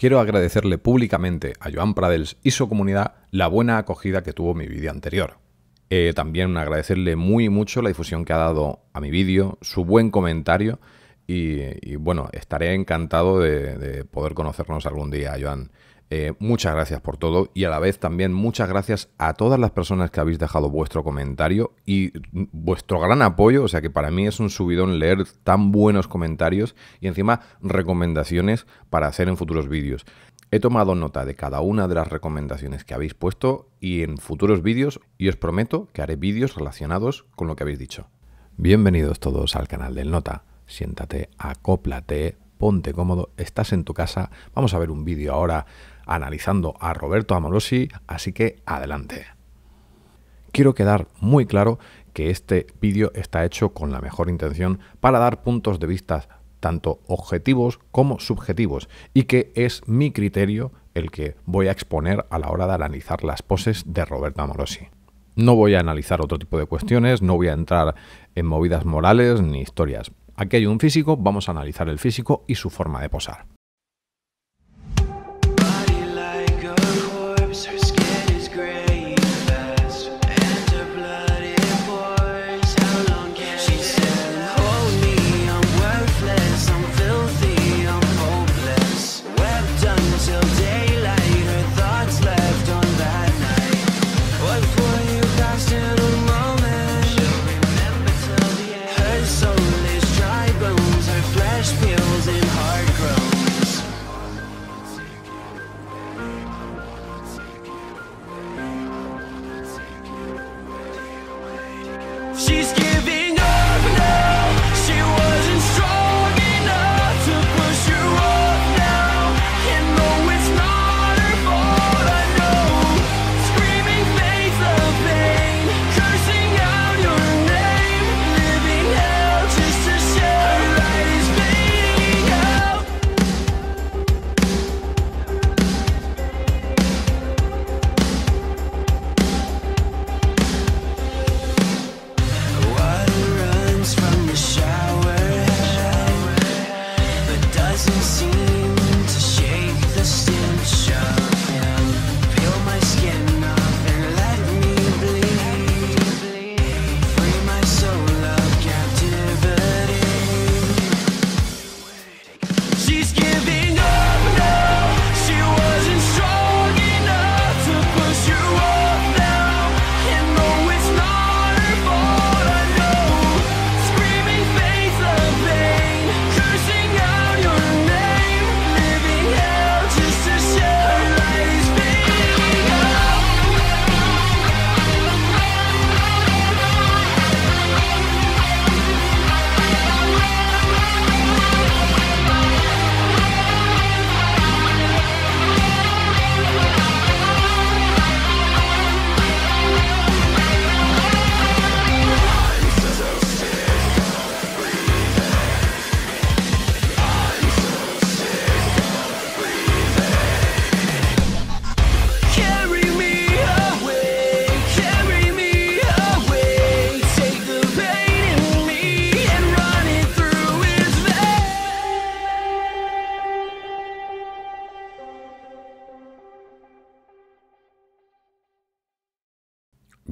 quiero agradecerle públicamente a Joan Pradels y su comunidad la buena acogida que tuvo mi vídeo anterior. Eh, también agradecerle muy mucho la difusión que ha dado a mi vídeo, su buen comentario y, bueno, estaré encantado de, de poder conocernos algún día, Joan. Eh, muchas gracias por todo y a la vez también muchas gracias a todas las personas que habéis dejado vuestro comentario y vuestro gran apoyo. O sea que para mí es un subidón leer tan buenos comentarios y encima recomendaciones para hacer en futuros vídeos. He tomado nota de cada una de las recomendaciones que habéis puesto y en futuros vídeos y os prometo que haré vídeos relacionados con lo que habéis dicho. Bienvenidos todos al canal del Nota. Siéntate, acóplate, ponte cómodo, estás en tu casa. Vamos a ver un vídeo ahora analizando a Roberto Amorosi, así que adelante. Quiero quedar muy claro que este vídeo está hecho con la mejor intención para dar puntos de vista tanto objetivos como subjetivos y que es mi criterio el que voy a exponer a la hora de analizar las poses de Roberto Amorosi. No voy a analizar otro tipo de cuestiones, no voy a entrar en movidas morales ni historias. Aquí hay un físico, vamos a analizar el físico y su forma de posar.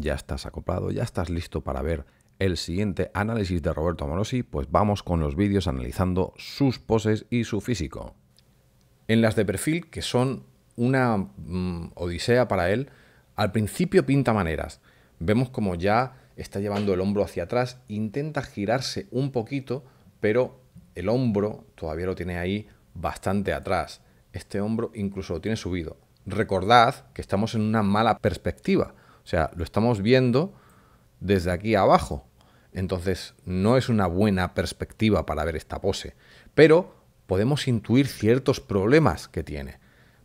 ya estás acoplado, ya estás listo para ver el siguiente análisis de Roberto Amorosi, pues vamos con los vídeos analizando sus poses y su físico. En las de perfil, que son una mm, odisea para él, al principio pinta maneras. Vemos como ya está llevando el hombro hacia atrás, intenta girarse un poquito, pero el hombro todavía lo tiene ahí bastante atrás. Este hombro incluso lo tiene subido. Recordad que estamos en una mala perspectiva o sea, lo estamos viendo desde aquí abajo. Entonces, no es una buena perspectiva para ver esta pose. Pero podemos intuir ciertos problemas que tiene.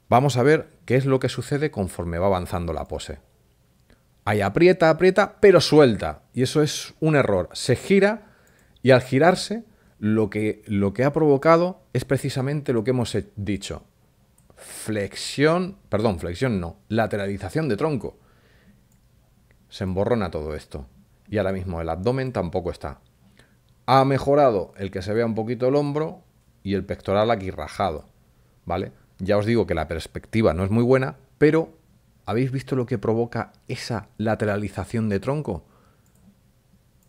Vamos a ver qué es lo que sucede conforme va avanzando la pose. Ahí aprieta, aprieta, pero suelta. Y eso es un error. Se gira y al girarse lo que, lo que ha provocado es precisamente lo que hemos dicho. Flexión, perdón, flexión no, lateralización de tronco se emborrona todo esto. Y ahora mismo el abdomen tampoco está. Ha mejorado el que se vea un poquito el hombro y el pectoral aquí rajado. ¿Vale? Ya os digo que la perspectiva no es muy buena, pero ¿habéis visto lo que provoca esa lateralización de tronco?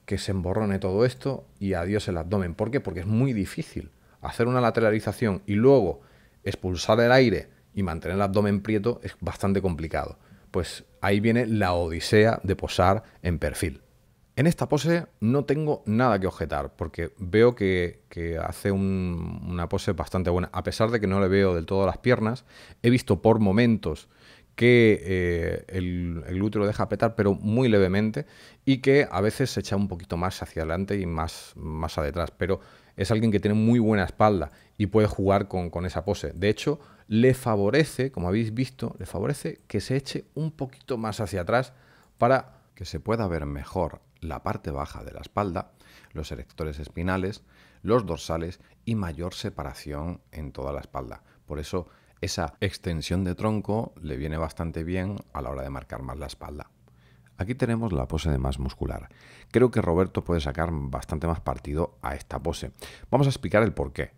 Que se emborrone todo esto y adiós el abdomen. ¿Por qué? Porque es muy difícil hacer una lateralización y luego expulsar el aire y mantener el abdomen prieto es bastante complicado. Pues ahí viene la odisea de posar en perfil. En esta pose no tengo nada que objetar, porque veo que, hace una pose bastante buena. A pesar de que no le veo del todo las piernas, he visto por momentos que eh, el, glúteo lo deja apretar, pero muy levemente, y que a veces se echa un poquito más hacia adelante y más, más a detrás. Pero es alguien que tiene muy buena espalda y puede jugar con esa pose. De hecho, le favorece, como habéis visto, le favorece que se eche un poquito más hacia atrás para que se pueda ver mejor la parte baja de la espalda, los erectores espinales, los dorsales y mayor separación en toda la espalda. Por eso esa extensión de tronco le viene bastante bien a la hora de marcar más la espalda. Aquí tenemos la pose de más muscular. Creo que Roberto puede sacar bastante más partido a esta pose. Vamos a explicar el porqué.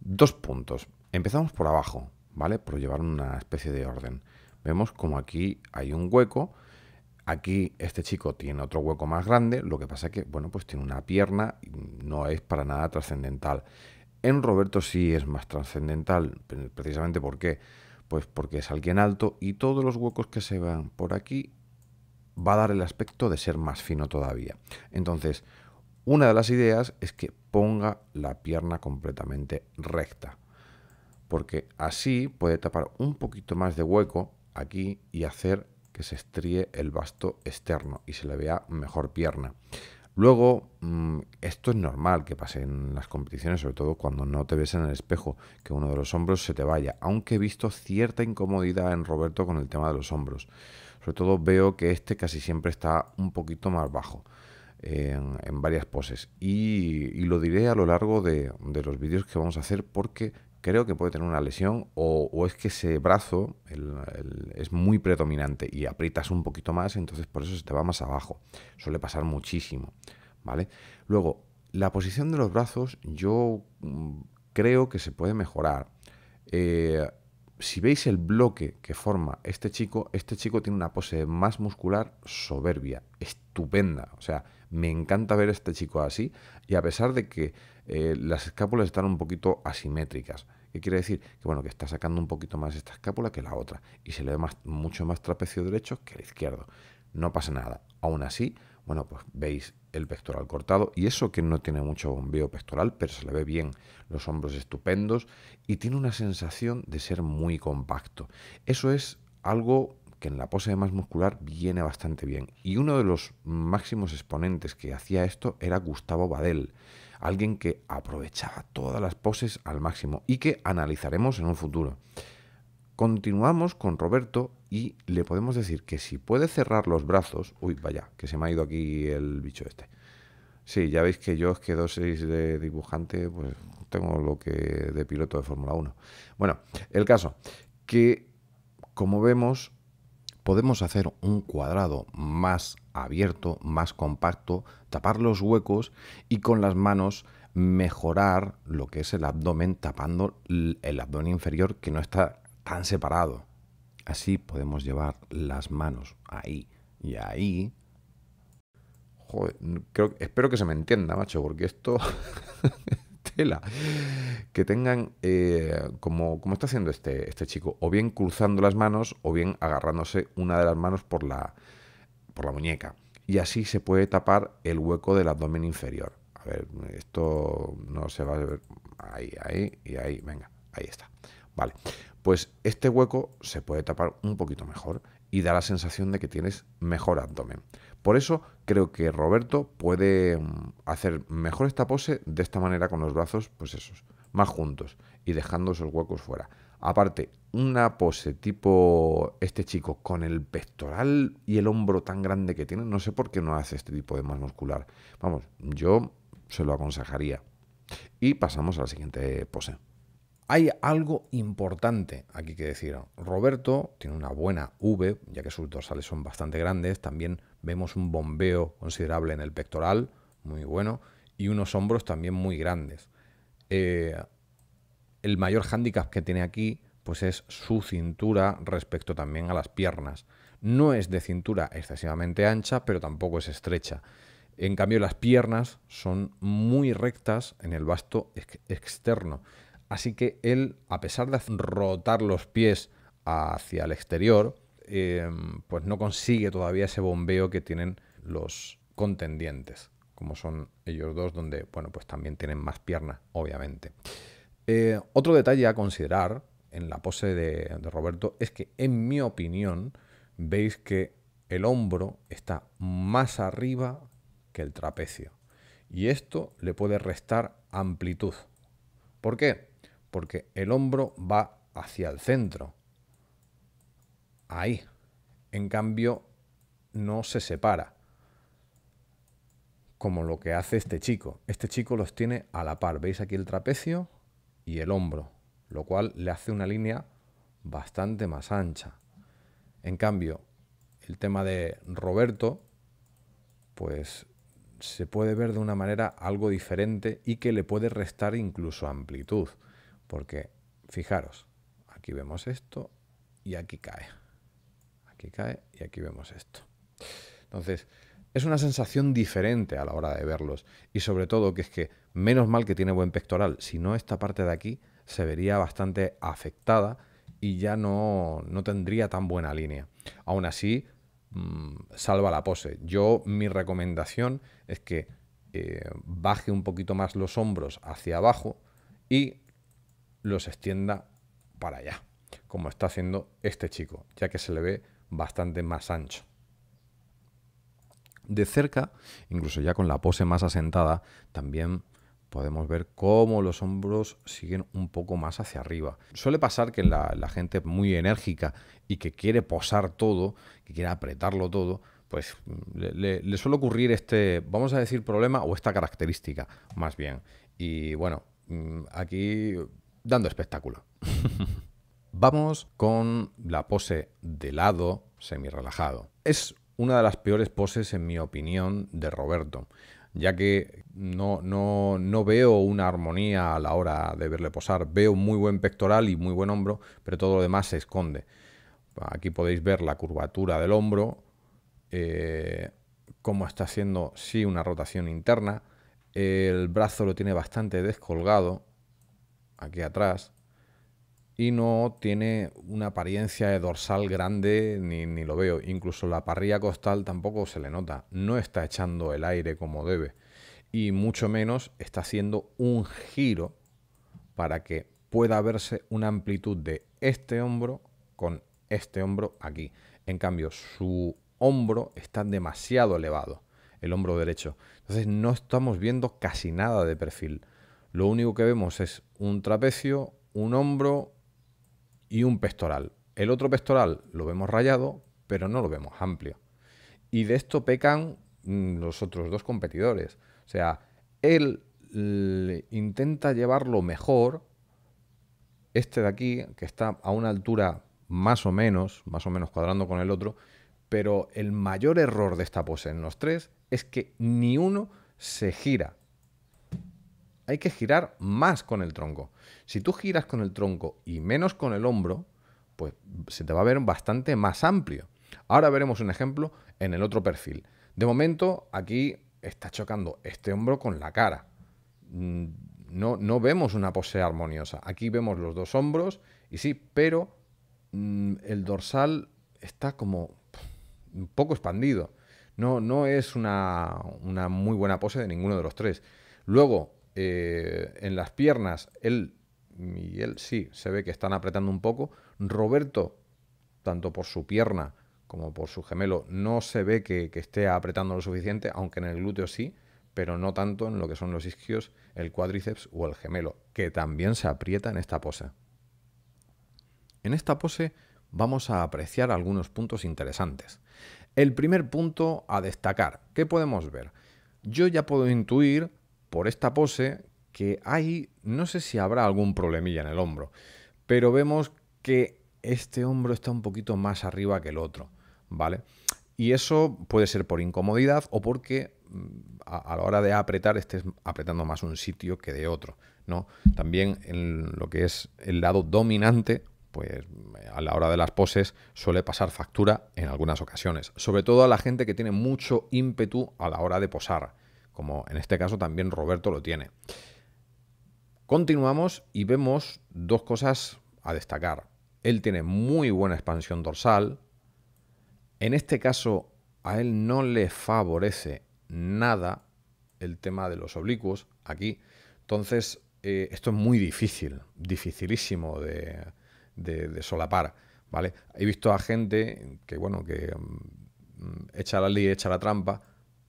Dos puntos. Empezamos por abajo. ¿vale? Por llevar una especie de orden. Vemos como aquí hay un hueco, aquí este chico tiene otro hueco más grande, lo que pasa es que, bueno, pues tiene una pierna, y no es para nada trascendental. En Roberto sí es más trascendental, precisamente ¿por Pues porque es alguien alto y todos los huecos que se van por aquí va a dar el aspecto de ser más fino todavía. Entonces, una de las ideas es que ponga la pierna completamente recta porque así puede tapar un poquito más de hueco aquí y hacer que se estríe el basto externo y se le vea mejor pierna. Luego, mm, esto es normal que pase en las competiciones, sobre todo cuando no te ves en el espejo, que uno de los hombros se te vaya, aunque he visto cierta incomodidad en Roberto con el tema de los hombros. Sobre todo veo que este casi siempre está un poquito más bajo en, varias poses. Y, lo diré a lo largo de, de los vídeos que vamos a hacer porque creo que puede tener una lesión o, es que ese brazo es muy predominante y aprietas un poquito más, entonces por eso se te va más abajo. Suele pasar muchísimo, ¿vale? Luego, la posición de los brazos yo mm, creo que se puede mejorar. Eh, si veis el bloque que forma este chico, este chico tiene una pose más muscular soberbia, estupenda. O sea, me encanta ver a este chico así y a pesar de que eh, las escápulas están un poquito asimétricas. ¿Qué quiere decir? Que bueno, que está sacando un poquito más esta escápula que la otra y se le da más, mucho más trapecio derecho que el izquierdo. No pasa nada. Aún así, bueno, pues veis el pectoral cortado y eso que no tiene mucho bombeo pectoral, pero se le ve bien los hombros estupendos y tiene una sensación de ser muy compacto. Eso es algo que en la pose de más muscular viene bastante bien. Y uno de los máximos exponentes que hacía esto era Gustavo Badel, alguien que aprovechaba todas las poses al máximo y que analizaremos en un futuro. Continuamos con Roberto y le podemos decir que si puede cerrar los brazos. Uy, vaya, que se me ha ido aquí el bicho este. Sí, ya veis que yo es que seis de dibujante, pues tengo lo que de piloto de Fórmula 1. Bueno, el caso, que como vemos, podemos hacer un cuadrado más abierto, más compacto, tapar los huecos y con las manos mejorar lo que es el abdomen tapando el abdomen inferior que no está tan separado. Así podemos llevar las manos ahí y ahí. Joder, creo, espero que se me entienda, macho, porque esto... tela. Que tengan, eh, como, como está haciendo este, este chico, o bien cruzando las manos o bien agarrándose una de las manos por la, por la muñeca. Y así se puede tapar el hueco del abdomen inferior. A ver, esto no se va a ver. Ahí, ahí y ahí. Venga, ahí está. Vale pues este hueco se puede tapar un poquito mejor y da la sensación de que tienes mejor abdomen. Por eso creo que Roberto puede mm, hacer mejor esta pose de esta manera con los brazos, pues esos, más juntos y dejando esos huecos fuera. Aparte, una pose tipo este chico con el pectoral y el hombro tan grande que tiene, no sé por qué no hace este tipo de más muscular. Vamos, yo se lo aconsejaría. Y pasamos a la siguiente pose. Hay algo importante aquí que decir. Roberto tiene una buena V, ya que sus dorsales son bastante grandes. También vemos un bombeo considerable en el pectoral, muy bueno, y unos hombros también muy grandes. Eh, el mayor hándicap que tiene aquí pues es su cintura respecto también a las piernas. No es de cintura excesivamente ancha, pero tampoco es estrecha. En cambio, las piernas son muy rectas en el vasto externo. Así que él, a pesar de rotar los pies hacia el exterior, em, pues no consigue todavía ese bombeo que tienen los contendientes, como son ellos dos, donde, bueno, pues también tienen más piernas, obviamente. Eh, otro detalle a considerar en la pose de, de Roberto es que, en mi opinión, veis que el hombro está más arriba que el trapecio. Y esto le puede restar amplitud. ¿Por qué? porque el hombro va hacia el centro. Ahí. En cambio, no se separa. Como lo que hace este chico. Este chico los tiene a la par. ¿Veis aquí el trapecio y el hombro? Lo cual le hace una línea bastante más ancha. En cambio, el tema de Roberto, pues se puede ver de una manera algo diferente y que le puede restar incluso amplitud. Porque, fijaros, aquí vemos esto y aquí cae. Aquí cae y aquí vemos esto. Entonces, es una sensación diferente a la hora de verlos. Y sobre todo que es que, menos mal que tiene buen pectoral, si no esta parte de aquí se vería bastante afectada y ya no, no tendría tan buena línea. Aún así, mm, salva la pose. Yo, mi recomendación es que eh, baje un poquito más los hombros hacia abajo y los extienda para allá, como está haciendo este chico, ya que se le ve bastante más ancho. De cerca, incluso ya con la pose más asentada, también podemos ver cómo los hombros siguen un poco más hacia arriba. Suele pasar que la, la, gente muy enérgica y que quiere posar todo, que quiere apretarlo todo, pues le suele ocurrir este, vamos a decir, problema o esta característica, más bien. Y bueno, mm, aquí dando espectáculo. Vamos con la pose de lado semi-relajado. Es una de las peores poses, en mi opinión, de Roberto, ya que no, no, no, veo una armonía a la hora de verle posar. Veo muy buen pectoral y muy buen hombro, pero todo lo demás se esconde. Aquí podéis ver la curvatura del hombro, eh, cómo está haciendo, sí, una rotación interna. El brazo lo tiene bastante descolgado, aquí atrás y no tiene una apariencia de dorsal grande ni, ni, lo veo. Incluso la parrilla costal tampoco se le nota. No está echando el aire como debe. Y mucho menos está haciendo un giro para que pueda verse una amplitud de este hombro con este hombro aquí. En cambio, su hombro está demasiado elevado, el hombro derecho. Entonces no estamos viendo casi nada de perfil lo único que vemos es un trapecio, un hombro y un pectoral. El otro pectoral lo vemos rayado, pero no lo vemos amplio. Y de esto pecan mm, los otros dos competidores. O sea, él intenta llevarlo mejor, este de aquí, que está a una altura más o menos, más o menos cuadrando con el otro, pero el mayor error de esta pose en los tres es que ni uno se gira hay que girar más con el tronco. Si tú giras con el tronco y menos con el hombro, pues se te va a ver bastante más amplio. Ahora veremos un ejemplo en el otro perfil. De momento, aquí está chocando este hombro con la cara. Mm, no, no vemos una pose armoniosa. Aquí vemos los dos hombros y sí, pero mm, el dorsal está como un poco expandido. No, no es una, una muy buena pose de ninguno de los tres. Luego, eh, en las piernas, él, él sí, se ve que están apretando un poco. Roberto, tanto por su pierna como por su gemelo, no se ve que, que esté apretando lo suficiente, aunque en el glúteo sí, pero no tanto en lo que son los isquios, el cuádriceps o el gemelo, que también se aprieta en esta pose. En esta pose vamos a apreciar algunos puntos interesantes. El primer punto a destacar, ¿qué podemos ver? Yo ya puedo intuir por esta pose que hay, no sé si habrá algún problemilla en el hombro, pero vemos que este hombro está un poquito más arriba que el otro, ¿vale? Y eso puede ser por incomodidad o porque mm, a, la hora de apretar estés apretando más un sitio que de otro, ¿no? También en lo que es el lado dominante, pues a la hora de las poses suele pasar factura en algunas ocasiones, sobre todo a la gente que tiene mucho ímpetu a la hora de posar como en este caso también Roberto lo tiene. Continuamos y vemos dos cosas a destacar. Él tiene muy buena expansión dorsal. En este caso a él no le favorece nada el tema de los oblicuos aquí. Entonces eh, esto es muy difícil, dificilísimo de, solapar. ¿vale? He visto a gente que, bueno, que mm, echa la ley, echa la trampa,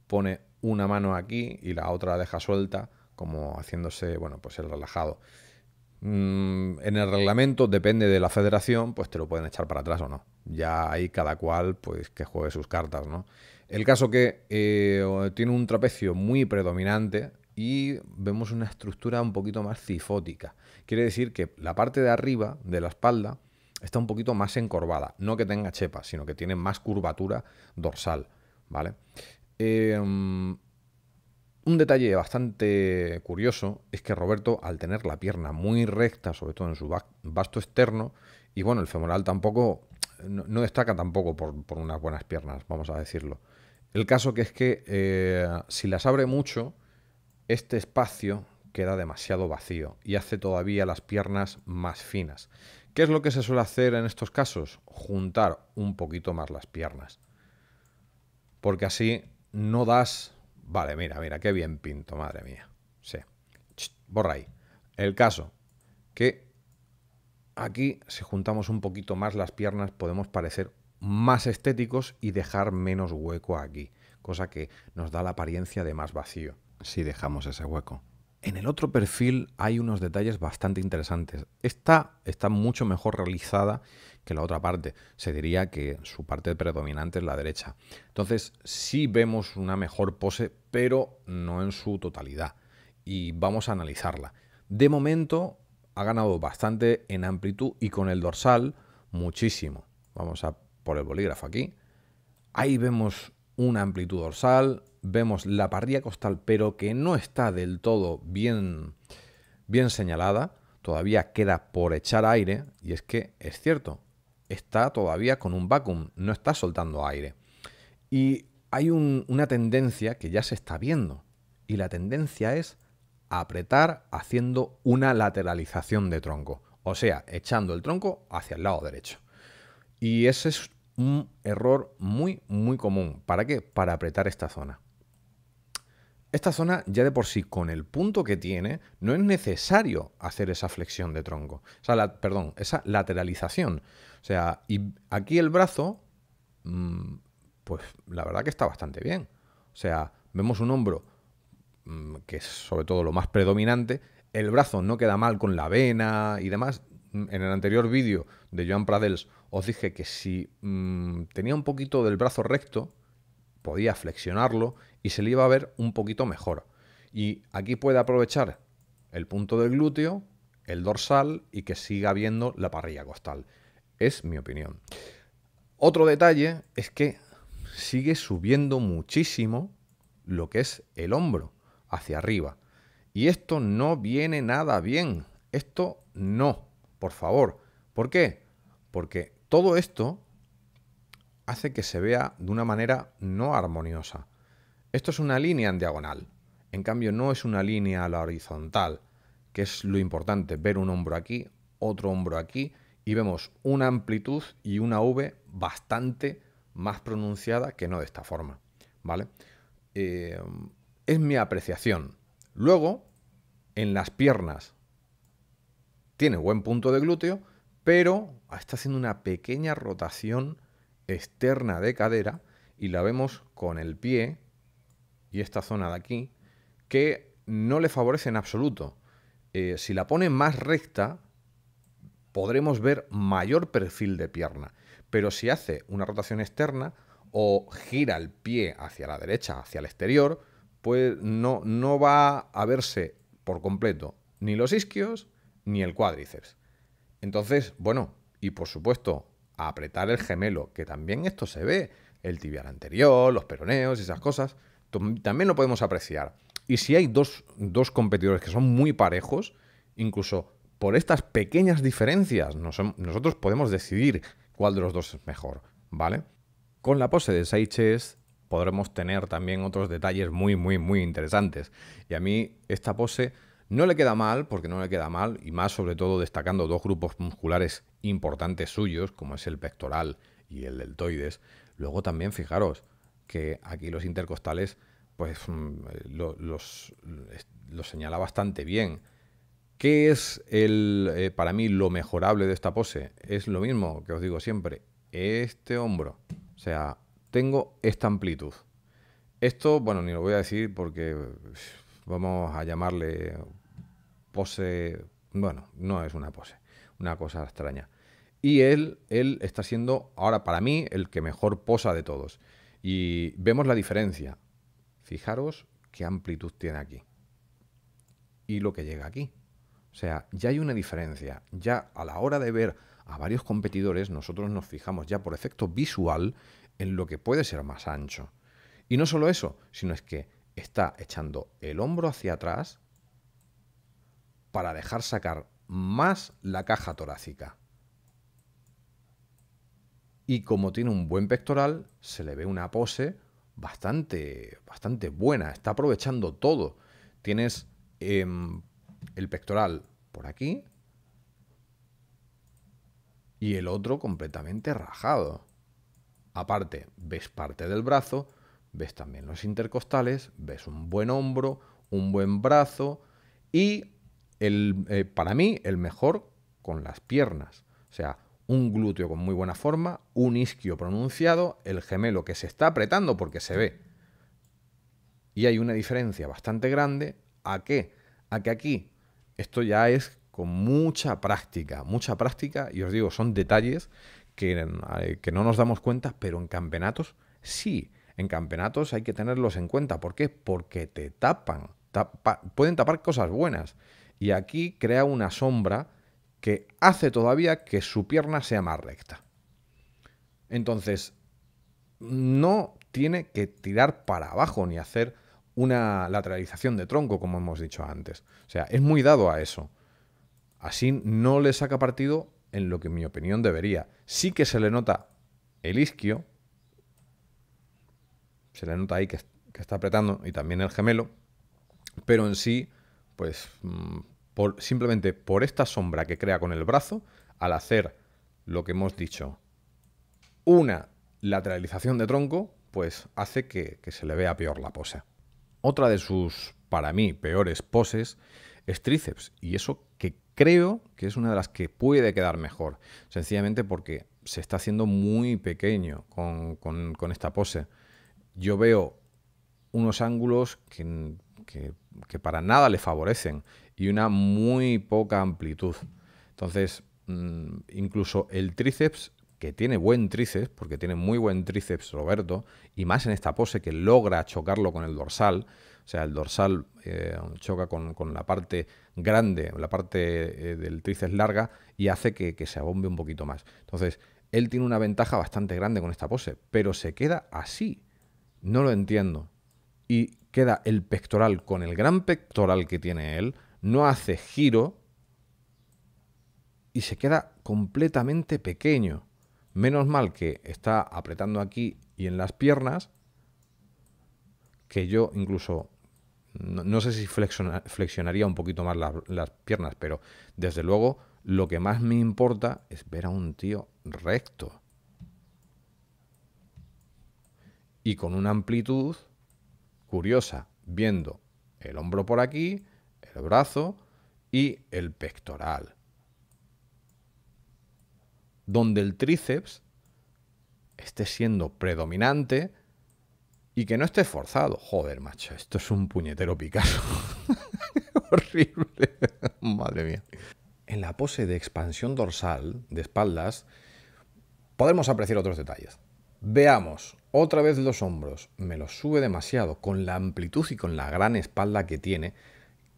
pone una mano aquí y la otra deja suelta, como haciéndose, bueno, pues el relajado. Mm, en el reglamento, depende de la federación, pues te lo pueden echar para atrás o no. Ya ahí cada cual, pues que juegue sus cartas, ¿no? El caso que eh, tiene un trapecio muy predominante y vemos una estructura un poquito más cifótica. Quiere decir que la parte de arriba de la espalda está un poquito más encorvada. No que tenga chepa, sino que tiene más curvatura dorsal. ¿Vale? Em, un detalle bastante curioso es que Roberto, al tener la pierna muy recta, sobre todo en su vasto externo, y bueno, el femoral tampoco, no, destaca tampoco por, unas buenas piernas, vamos a decirlo. El caso que es que eh, si las abre mucho, este espacio queda demasiado vacío y hace todavía las piernas más finas. ¿Qué es lo que se suele hacer en estos casos? Juntar un poquito más las piernas. Porque así no das... Vale, mira, mira, qué bien pinto, madre mía. Sí. borra ahí. El caso que aquí, si juntamos un poquito más las piernas, podemos parecer más estéticos y dejar menos hueco aquí, cosa que nos da la apariencia de más vacío si dejamos ese hueco. En el otro perfil hay unos detalles bastante interesantes. Esta está mucho mejor realizada que la otra parte. Se diría que su parte predominante es la derecha. Entonces sí vemos una mejor pose, pero no en su totalidad. Y vamos a analizarla. De momento ha ganado bastante en amplitud y con el dorsal muchísimo. Vamos a por el bolígrafo aquí. Ahí vemos una amplitud dorsal, vemos la parrilla costal, pero que no está del todo bien, bien señalada, todavía queda por echar aire, y es que es cierto, está todavía con un vacuum, no está soltando aire. Y hay una tendencia que ya se está viendo, y la tendencia es apretar haciendo una lateralización de tronco, o sea, echando el tronco hacia el lado derecho. Y ese es un error muy, muy común. ¿Para qué? Para apretar esta zona. Esta zona ya de por sí, con el punto que tiene, no es necesario hacer esa flexión de tronco. O sea, perdón, esa lateralización. O sea, y aquí el brazo, mm, pues la verdad que está bastante bien. O sea, vemos un hombro mm, que es sobre todo lo más predominante. El brazo no queda mal con la vena y demás. Mm, en el anterior vídeo de Joan Pradels os dije que si tenía un poquito del brazo recto, podía flexionarlo y se le iba a ver un poquito mejor. Y aquí puede aprovechar el punto del glúteo, el dorsal y que siga viendo la parrilla costal. Es mi opinión. Otro detalle es que sigue subiendo muchísimo lo que es el hombro hacia arriba. Y esto no viene nada bien. Esto no, por favor. ¿Por qué? Porque todo esto hace que se vea de una manera no armoniosa. Esto es una línea en diagonal. En cambio, no es una línea a la horizontal, que es lo importante, ver un hombro aquí, otro hombro aquí, y vemos una amplitud y una V bastante más pronunciada que no de esta forma. ¿Vale? Eh, es mi apreciación. Luego, en las piernas, tiene buen punto de glúteo, pero está haciendo una pequeña rotación externa de cadera y la vemos con el pie y esta zona de aquí que no le favorece en absoluto. Eh, si la pone más recta, podremos ver mayor perfil de pierna. Pero si hace una rotación externa o gira el pie hacia la derecha, hacia el exterior, pues no, no va a verse por completo ni los isquios ni el cuádriceps. Entonces, bueno, y por supuesto, apretar el gemelo, que también esto se ve, el tibial anterior, los peroneos y esas cosas también lo podemos apreciar. Y si hay dos, competidores que son muy parejos, incluso por estas pequeñas diferencias, nosotros podemos decidir cuál de los dos es mejor, ¿vale? Con la pose de Seiches podremos tener también otros detalles muy, muy, muy interesantes. Y a mí esta pose no le queda mal, porque no le queda mal, y más sobre todo destacando dos grupos musculares importantes suyos, como es el pectoral y el deltoides. Luego también, fijaros, que aquí los intercostales pues mm, los, señala bastante bien. ¿Qué es el, eh, para mí lo mejorable de esta pose? Es lo mismo que os digo siempre, este hombro. O sea, tengo esta amplitud. Esto, bueno, ni lo voy a decir porque vamos a llamarle pose, bueno, no es una pose, una cosa extraña. Y él, él está siendo ahora para mí el que mejor posa de todos. Y vemos la diferencia. Fijaros qué amplitud tiene aquí. Y lo que llega aquí. O sea, ya hay una diferencia. Ya a la hora de ver a varios competidores, nosotros nos fijamos ya por efecto visual en lo que puede ser más ancho. Y no solo eso, sino es que está echando el hombro hacia atrás para dejar sacar más la caja torácica y como tiene un buen pectoral, se le ve una pose bastante, bastante buena. Está aprovechando todo. Tienes em, el pectoral por aquí y el otro completamente rajado. Aparte, ves parte del brazo, ves también los intercostales, ves un buen hombro, un buen brazo y el, eh, para mí el mejor con las piernas. O sea, un glúteo con muy buena forma, un isquio pronunciado, el gemelo que se está apretando porque se ve. Y hay una diferencia bastante grande a qué? a que aquí esto ya es con mucha práctica, mucha práctica, y os digo, son detalles que, eh, no nos damos cuenta, pero en campeonatos sí, en campeonatos hay que tenerlos en cuenta. ¿Por qué? Porque te tapan, pueden tapar cosas buenas. Y aquí crea una sombra que hace todavía que su pierna sea más recta. Entonces, no tiene que tirar para abajo ni hacer una lateralización de tronco, como hemos dicho antes. O sea, es muy dado a eso. Así no le saca partido en lo que en mi opinión debería. Sí que se le nota el isquio, se le nota ahí que, que está apretando y también el gemelo, pero en sí, pues mm, simplemente por esta sombra que crea con el brazo, al hacer lo que hemos dicho, una lateralización de tronco, pues hace que, se le vea peor la pose. Otra de sus, para mí, peores poses es tríceps, y eso que creo que es una de las que puede quedar mejor, sencillamente porque se está haciendo muy pequeño con esta pose. Yo veo unos ángulos que que, para nada le favorecen y una muy poca amplitud. Entonces, mm, incluso el tríceps, que tiene buen tríceps, porque tiene muy buen tríceps Roberto, y más en esta pose que logra chocarlo con el dorsal, o sea, el dorsal eh, choca con, la parte grande, la parte eh, del tríceps larga, y hace que, que se abombe un poquito más. Entonces, él tiene una ventaja bastante grande con esta pose, pero se queda así. No lo entiendo y queda el pectoral con el gran pectoral que tiene él, no hace giro y se queda completamente pequeño. Menos mal que está apretando aquí y en las piernas, que yo incluso, no, sé si flexionaría un poquito más las piernas, pero desde luego lo que más me importa es ver a un tío recto. Y con una amplitud curiosa, viendo el hombro por aquí, el brazo y el pectoral. Donde el tríceps esté siendo predominante y que no esté forzado. Joder, macho, esto es un puñetero Picasso. Horrible. Madre mía. En la pose de expansión dorsal de espaldas podemos apreciar otros detalles. Veamos, otra vez los hombros, me los sube demasiado, con la amplitud y con la gran espalda que tiene,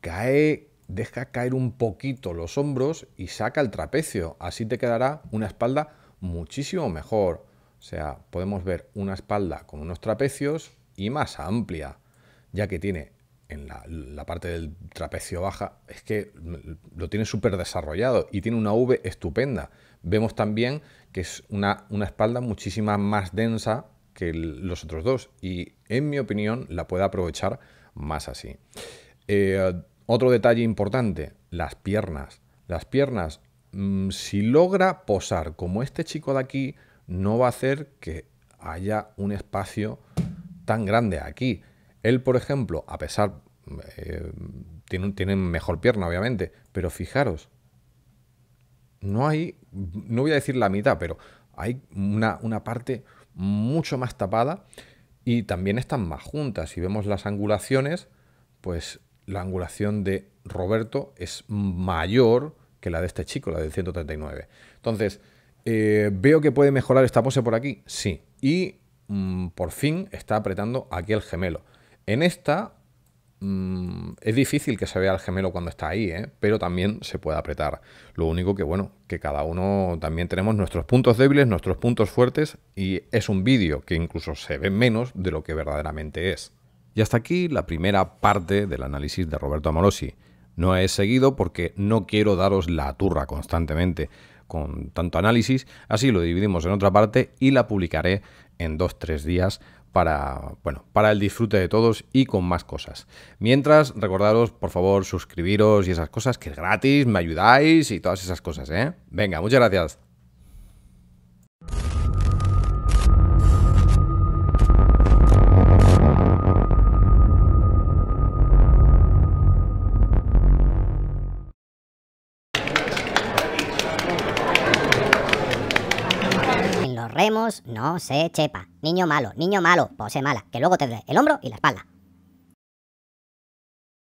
cae, deja caer un poquito los hombros y saca el trapecio, así te quedará una espalda muchísimo mejor. O sea, podemos ver una espalda con unos trapecios y más amplia, ya que tiene en la, parte del trapecio baja, es que lo tiene súper desarrollado y tiene una V estupenda. Vemos también que es una, espalda muchísima más densa que los otros dos y en mi opinión la puede aprovechar más así. Eh, otro detalle importante, las piernas. Las piernas, mm, si logra posar como este chico de aquí, no va a hacer que haya un espacio tan grande aquí. Él, por ejemplo, a pesar, eh, tiene, mejor pierna, obviamente, pero fijaros, no hay, no voy a decir la mitad, pero hay una, parte mucho más tapada y también están más juntas. Si vemos las angulaciones, pues la angulación de Roberto es mayor que la de este chico, la del 139. Entonces, eh, veo que puede mejorar esta pose por aquí, sí. Y mm, por fin está apretando aquí el gemelo. En esta mm, es difícil que se vea el gemelo cuando está ahí, ¿eh? pero también se puede apretar. Lo único que, bueno, que cada uno también tenemos nuestros puntos débiles, nuestros puntos fuertes y es un vídeo que incluso se ve menos de lo que verdaderamente es. Y hasta aquí la primera parte del análisis de Roberto Amorosi. No he seguido porque no quiero daros la turra constantemente con tanto análisis, así lo dividimos en otra parte y la publicaré en 2-3 días para, bueno, para el disfrute de todos y con más cosas. Mientras, recordaros, por favor, suscribiros y esas cosas, que es gratis, me ayudáis y todas esas cosas, ¿eh? Venga, muchas gracias. no se chepa. Niño malo, niño malo, pose mala, que luego te dé el hombro y la espalda.